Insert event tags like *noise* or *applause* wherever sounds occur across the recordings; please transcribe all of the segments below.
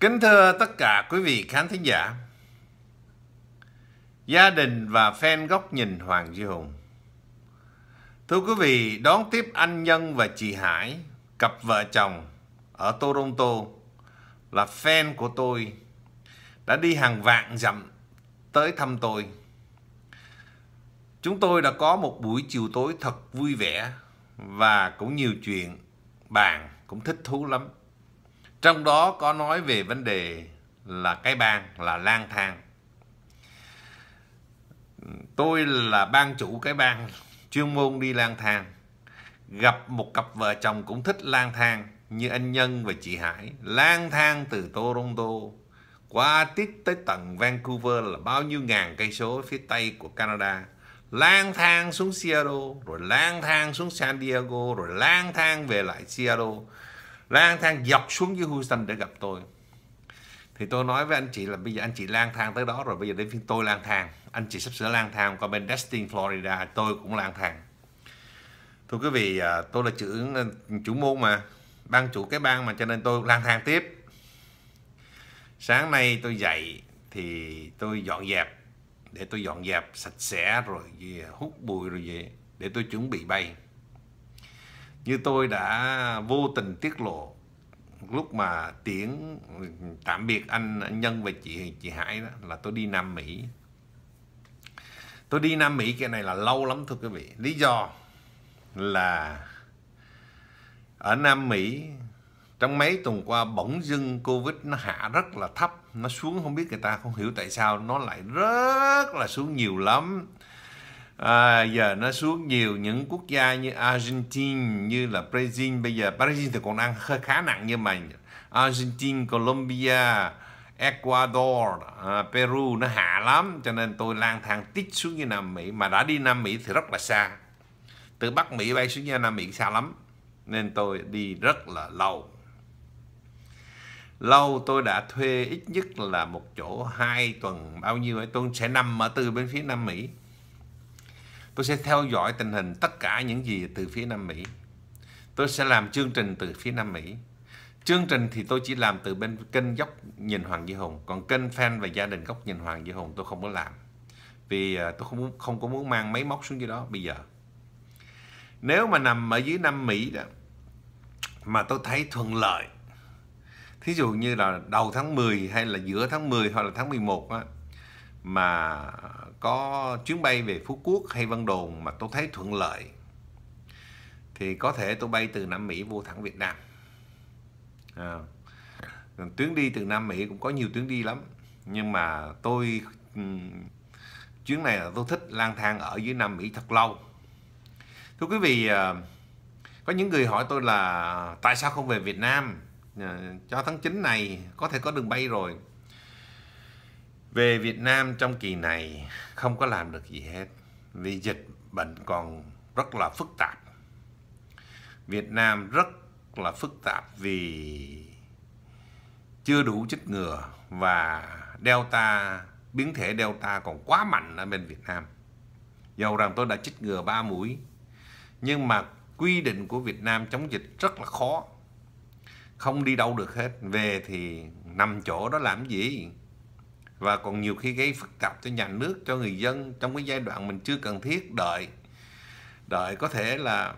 Kính thưa tất cả quý vị khán thính giả, gia đình và fan góc nhìn Hoàng Duy Hùng. Thưa quý vị, đón tiếp anh Nhân và chị Hải, cặp vợ chồng ở Toronto là fan của tôi đã đi hàng vạn dặm tới thăm tôi. Chúng tôi đã có một buổi chiều tối thật vui vẻ và cũng nhiều chuyện bàn cũng thích thú lắm. Trong đó có nói về vấn đề là cái bang là lang thang. Tôi là bang chủ cái bang chuyên môn đi lang thang. Gặp một cặp vợ chồng cũng thích lang thang như anh Nhân và chị Hải. Lang thang từ Toronto qua tít tới tận Vancouver là bao nhiêu ngàn cây số phía tây của Canada lang thang xuống Seattle rồi lang thang xuống San Diego rồi lang thang về lại Seattle lang thang dọc xuống dưới Houston để gặp tôi thì tôi nói với anh chị là bây giờ anh chị lang thang tới đó rồi bây giờ đến phiên tôi lang thang anh chị sắp sửa lang thang qua bên Destin Florida tôi cũng lang thang thưa quý vị à, tôi là trưởng à, chủ môn mà ban chủ cái bang mà cho nên tôi lang thang tiếp sáng nay tôi dậy thì tôi dọn dẹp để tôi dọn dẹp sạch sẽ rồi hút bụi rồi gì để tôi chuẩn bị bay như tôi đã vô tình tiết lộ lúc mà tiễn tạm biệt anh, anh nhân và chị chị Hải đó là tôi đi Nam Mỹ tôi đi Nam Mỹ cái này là lâu lắm thưa quý vị lý do là ở Nam Mỹ trong mấy tuần qua bỗng dưng Covid nó hạ rất là thấp nó xuống không biết người ta không hiểu tại sao nó lại rất là xuống nhiều lắm à, giờ nó xuống nhiều những quốc gia như Argentina như là Brazil bây giờ Brazil thì còn đang hơi khá nặng nhưng mà Argentina Colombia Ecuador à, Peru nó hạ lắm cho nên tôi lang thang tít xuống như Nam Mỹ mà đã đi Nam Mỹ thì rất là xa từ Bắc Mỹ bay xuống như Nam Mỹ xa lắm nên tôi đi rất là lâu lâu tôi đã thuê ít nhất là một chỗ hai tuần bao nhiêu ấy tôi sẽ nằm ở từ bên phía Nam Mỹ Tôi sẽ theo dõi tình hình tất cả những gì từ phía Nam Mỹ. Tôi sẽ làm chương trình từ phía Nam Mỹ. Chương trình thì tôi chỉ làm từ bên kênh Góc Nhìn Hoàng Duy Hùng. Còn kênh fan và gia đình Góc Nhìn Hoàng Duy Hùng tôi không có làm. Vì à, tôi không muốn, không có muốn mang máy móc xuống dưới đó bây giờ. Nếu mà nằm ở dưới Nam Mỹ đó, mà tôi thấy thuận lợi thí dụ như là đầu tháng 10 hay là giữa tháng 10 hoặc là tháng 11 á mà có chuyến bay về Phú Quốc hay Vân Đồn mà tôi thấy thuận lợi thì có thể tôi bay từ Nam Mỹ vô thẳng Việt Nam à, tuyến đi từ Nam Mỹ cũng có nhiều tuyến đi lắm nhưng mà tôi ừ, chuyến này là tôi thích lang thang ở dưới Nam Mỹ thật lâu thưa quý vị à, có những người hỏi tôi là tại sao không về Việt Nam à, cho tháng 9 này có thể có đường bay rồi về Việt Nam trong kỳ này không có làm được gì hết vì dịch bệnh còn rất là phức tạp. Việt Nam rất là phức tạp vì chưa đủ chích ngừa và Delta, biến thể Delta còn quá mạnh ở bên Việt Nam. Dầu rằng tôi đã chích ngừa 3 mũi, nhưng mà quy định của Việt Nam chống dịch rất là khó. Không đi đâu được hết, về thì nằm chỗ đó làm gì? và còn nhiều khi gây phức tạp cho nhà nước cho người dân trong cái giai đoạn mình chưa cần thiết đợi đợi có thể là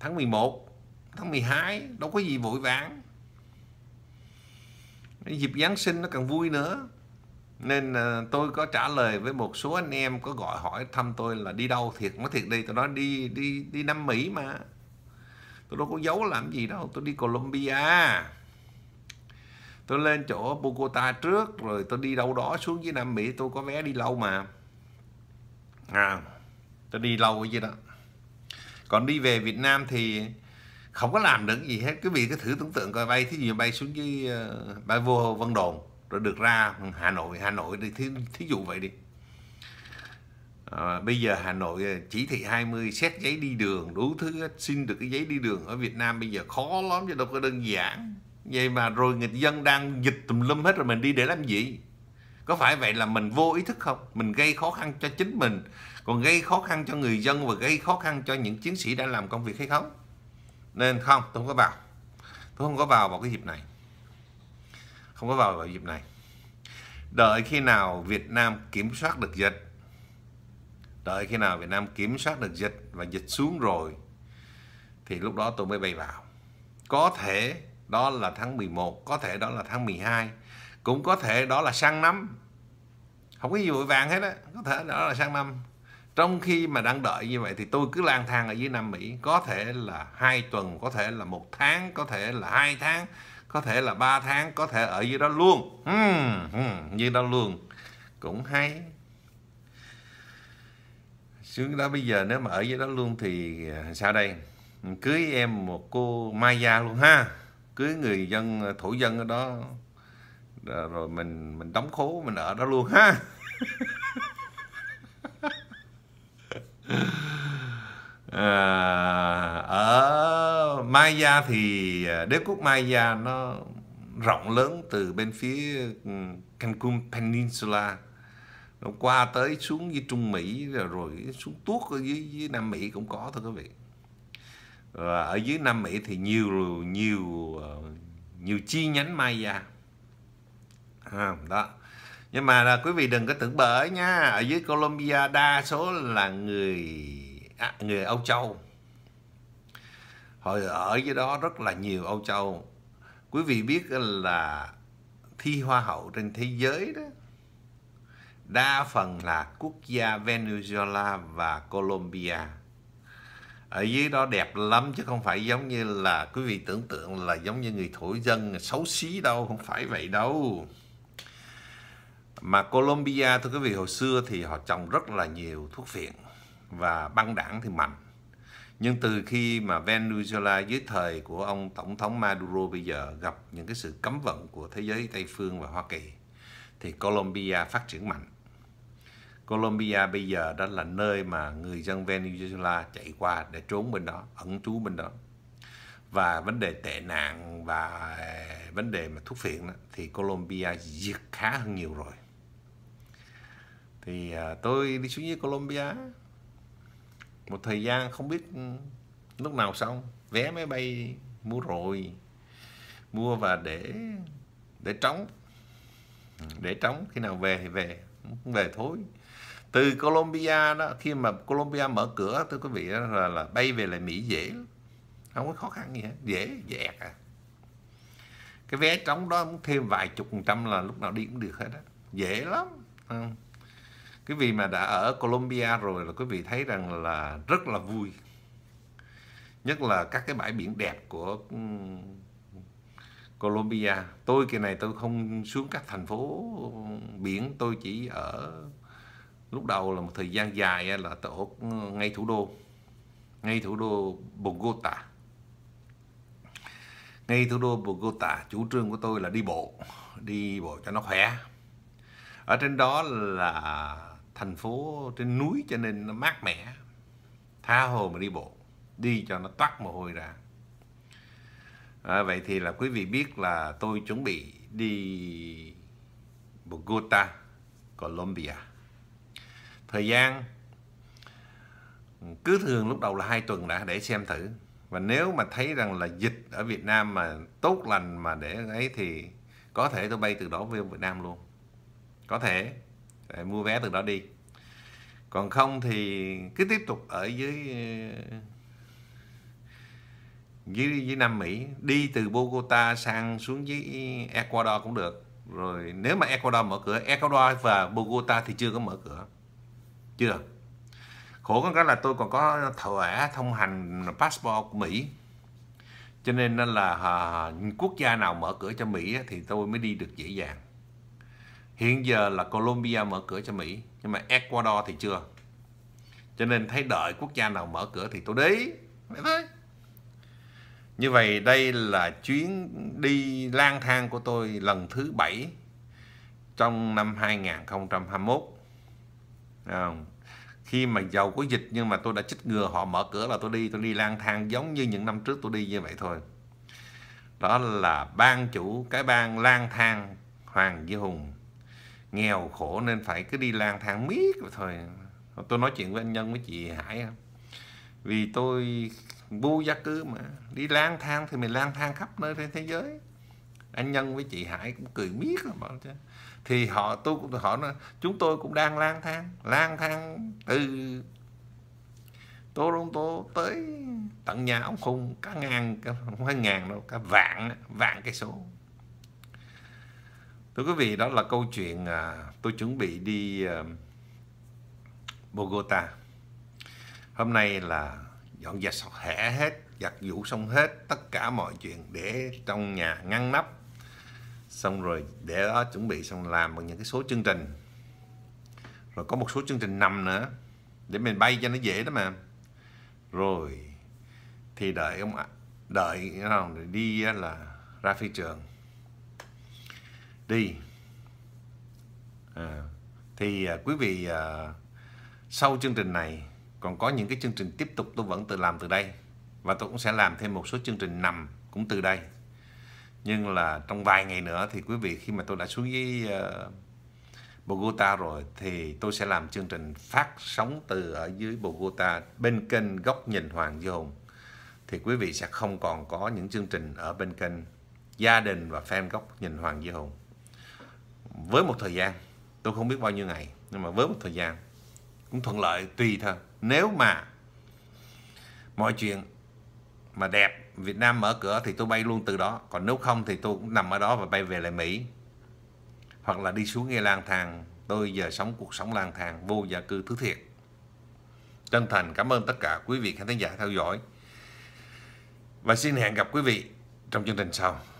tháng 11 tháng 12 đâu có gì vội vã dịp Giáng sinh nó càng vui nữa nên tôi có trả lời với một số anh em có gọi hỏi thăm tôi là đi đâu thiệt mới thiệt đi tôi nói đi đi đi Nam Mỹ mà tôi đâu có giấu làm gì đâu tôi đi Colombia tôi lên chỗ Bogota trước rồi tôi đi đâu đó xuống dưới Nam Mỹ tôi có vé đi lâu mà à tôi đi lâu vậy đó còn đi về Việt Nam thì không có làm được gì hết cứ vị cái thử tưởng tượng coi bay thí dụ bay xuống dưới ờ, bay vô Vân Đồn rồi được ra Hà Nội Hà Nội thì thí, thí dụ vậy đi à, bây giờ Hà Nội ờ, chỉ thị 20 xét giấy đi đường đủ thứ xin được cái giấy đi đường ở Việt Nam bây giờ khó lắm chứ đâu có đơn giản vậy mà rồi người dân đang dịch tùm lum hết rồi mình đi để làm gì có phải vậy là mình vô ý thức không mình gây khó khăn cho chính mình còn gây khó khăn cho người dân và gây khó khăn cho những chiến sĩ đã làm công việc hay không nên không tôi không có vào tôi không có vào vào cái dịp này không có vào vào dịp này đợi khi nào Việt Nam kiểm soát được dịch đợi khi nào Việt Nam kiểm soát được dịch và dịch xuống rồi thì lúc đó tôi mới bay vào có thể đó là tháng 11 có thể đó là tháng 12 cũng có thể đó là sang năm không có gì vội vàng hết á có thể đó là sang năm trong khi mà đang đợi như vậy thì tôi cứ lang thang ở dưới Nam Mỹ có thể là hai tuần có thể là một tháng có thể là hai tháng có thể là ba tháng có thể ở dưới đó luôn hmm, hmm, dưới đó luôn cũng hay xuống đó bây giờ nếu mà ở dưới đó luôn thì à, sao đây cưới em một cô Maya luôn ha cưới người dân ờ, thổ dân ở đó rồi, mình mình đóng khố mình ở đó luôn ha *laughs* à, ở Maya thì ờ, đế quốc Maya nó rộng lớn từ bên phía ừ, Cancun Peninsula nó qua tới xuống dưới Trung Mỹ rồi, xuống tuốt ở dưới, dưới Nam Mỹ cũng có thôi quý vị và ờ, ở dưới Nam Mỹ thì nhiều nhiều ờ, nhiều chi nhánh Maya à, đó nhưng mà là quý vị đừng có tưởng bởi nha ở dưới Colombia đa số là người à, người Âu Châu hồi ở dưới đó rất là nhiều Âu Châu quý vị biết là thi hoa hậu trên thế giới đó đa phần là quốc gia Venezuela và Colombia ở dưới đó đẹp lắm chứ không phải giống như là quý vị tưởng tượng là giống như người thổ dân xấu xí đâu không phải vậy đâu mà Colombia thưa quý vị hồi xưa thì họ trồng rất là nhiều thuốc phiện và băng đảng thì mạnh nhưng từ khi mà Venezuela dưới thời của ông Tổng thống Maduro bây giờ gặp những cái sự cấm vận của thế giới Tây Phương và Hoa Kỳ thì Colombia phát triển mạnh Colombia bây giờ đó là nơi mà người dân Venezuela chạy qua để trốn bên đó, ẩn trú bên đó. Và vấn đề tệ nạn và à, vấn đề mà thuốc phiện đó, thì Colombia diệt khá hơn nhiều rồi. Thì à, tôi đi xuống dưới Colombia một thời gian không biết ừ, lúc nào xong, vé máy bay mua rồi. Mua và để để trống. Để trống khi nào về thì về, không về thôi từ Colombia đó khi mà Colombia mở cửa thưa quý vị là, là bay về lại Mỹ dễ không có khó khăn gì hết dễ dẹt à cái vé trống đó cũng thêm vài chục phần trăm là lúc nào đi cũng được hết á dễ lắm à. quý vị mà đã ở Colombia rồi là quý vị thấy rằng là rất là vui nhất là các cái bãi biển đẹp của Colombia tôi kỳ này tôi không xuống các thành phố biển tôi chỉ ở lúc đầu là một thời gian dài là tổ ừ, ngay thủ đô ngay thủ đô Bogota ngay thủ đô Bogota chủ trương của tôi là đi bộ đi bộ cho nó khỏe ở trên đó là thành phố trên núi cho nên nó mát mẻ tha hồ mà đi bộ đi cho nó toát mồ hôi ra à, vậy thì là quý vị biết là tôi chuẩn bị đi Bogota Colombia thời gian cứ thường lúc đầu là hai tuần đã để xem thử và nếu mà thấy rằng là dịch ở Việt Nam mà tốt lành mà để ấy thì có thể tôi bay từ đó về Việt Nam luôn có thể để mua vé từ đó đi còn không thì cứ tiếp tục ở dưới dưới dưới Nam Mỹ đi từ Bogota sang xuống dưới Ecuador cũng được rồi nếu mà Ecuador mở cửa Ecuador và Bogota thì chưa có mở cửa chưa khổ có cái là tôi còn có thẻ thông hành passport của Mỹ cho nên là à, quốc gia nào mở cửa cho Mỹ thì tôi mới đi được dễ dàng hiện giờ là Colombia mở cửa cho Mỹ nhưng mà Ecuador thì chưa cho nên thấy đợi quốc gia nào mở cửa thì tôi đi vậy thôi như vậy đây là chuyến đi lang thang của tôi lần thứ bảy trong năm 2021 không? khi mà giàu có dịch nhưng mà tôi đã chích ngừa họ mở cửa là tôi đi tôi đi lang thang giống như những năm trước tôi đi như vậy thôi đó là ban chủ cái ban lang thang hoàng duy hùng nghèo khổ nên phải cứ đi lang thang miết thôi tôi nói chuyện với anh nhân với chị hải vì tôi vô gia cư mà đi lang thang thì mình lang thang khắp nơi trên thế giới anh nhân với chị hải cũng cười miết rồi bảo chứ thì họ tôi cũng họ nói, chúng tôi cũng đang lang thang lang thang từ Toronto tới tận nhà ông Hùng cả ngàn cả, không phải ngàn đâu cả vạn vạn cái số thưa quý vị đó là câu chuyện à, tôi chuẩn bị đi à, Bogota hôm nay là dọn dẹp sạch hẻ hết giặt vụ xong hết tất cả mọi chuyện để trong nhà ngăn nắp xong rồi để đó chuẩn bị xong làm bằng những cái số chương trình rồi có một số chương trình nằm nữa để mình bay cho nó dễ đó mà rồi thì đợi ông đợi nào đi là ra phi trường đi à, thì à, quý vị à, sau chương trình này còn có những cái chương trình tiếp tục tôi vẫn tự làm từ đây và tôi cũng sẽ làm thêm một số chương trình nằm cũng từ đây nhưng là trong vài ngày nữa thì quý vị khi mà tôi đã xuống với uh, ờ, Bogota rồi thì tôi sẽ làm chương trình phát sóng từ ở dưới Bogota bên kênh góc nhìn Hoàng Hùng thì quý vị sẽ không còn có những chương trình ở bên kênh gia đình và fan góc nhìn Hoàng Duy Hùng với một thời gian tôi không biết bao nhiêu ngày nhưng mà với một thời gian cũng thuận lợi tùy thôi nếu mà mọi chuyện mà đẹp Việt Nam mở cửa thì tôi bay luôn từ đó còn nếu không thì tôi cũng nằm ở đó và bay về lại Mỹ hoặc là đi xuống nghe lang thang tôi giờ sống cuộc sống lang thang vô gia cư thứ thiệt chân thành cảm ơn tất cả quý vị khán giả theo dõi và xin hẹn gặp quý vị trong chương trình sau